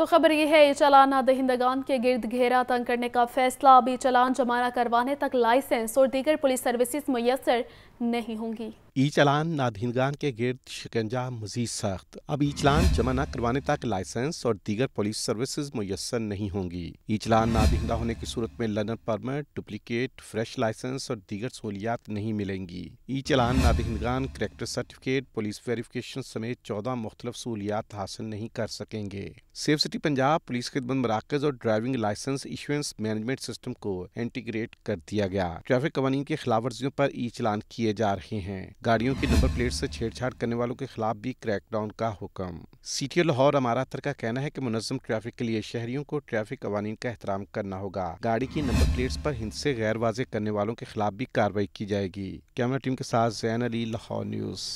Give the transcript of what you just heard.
तो खबर यह है ये चालान के गिर्द घेरा तंग करने का फैसला अभी चालान जमाना करवाने तक लाइसेंस और दीगर पुलिस सर्विसेज मैसर नहीं होंगी ईचलान नादहिंदगान के गिरद शिकंजा मजीद सख्त अब ईचलान जमा न करवाने तक लाइसेंस और दीगर पुलिस सर्विसेज मैसर नहीं होंगी ईचलान नादिंदा होने की सूरत में learner permit duplicate fresh licence और दीगर सहूलियात नहीं मिलेंगी ई चलान नादहिंदगान करेक्टर सर्टिफिकेट पुलिस वेरिफिकेशन समेत चौदह मुख्तलिफ सहूलियात हासिल नहीं कर सकेंगे सेफ सिटी पंजाब पुलिस खिदमत मराकज और driving licence issuance management system को इंटीग्रेट कर दिया गया ट्रैफिक कवानीन के खिलाफ वर्जियों पर ई चलान किए जा रहे हैं गाड़ियों की नंबर प्लेट से छेड़छाड़ करने वालों के खिलाफ भी क्रैकडाउन का हुक्म सीटीओ लाहौर अमारातर का कहना है कि मुनजम ट्रैफिक के लिए शहरियों को ट्रैफिक कवानीन का एहतराम करना होगा गाड़ी की नंबर प्लेट्स पर हिंसे गैर वाजे करने वालों के खिलाफ भी कार्रवाई की जाएगी कैमरा टीम के साथ जैन अली लाहौर न्यूज़